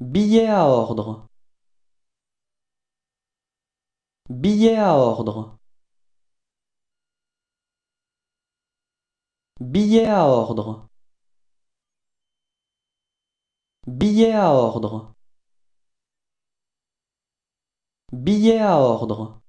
Billets à ordre. Billet à ordre. Billet à ordre. Billet à ordre. Billet à ordre.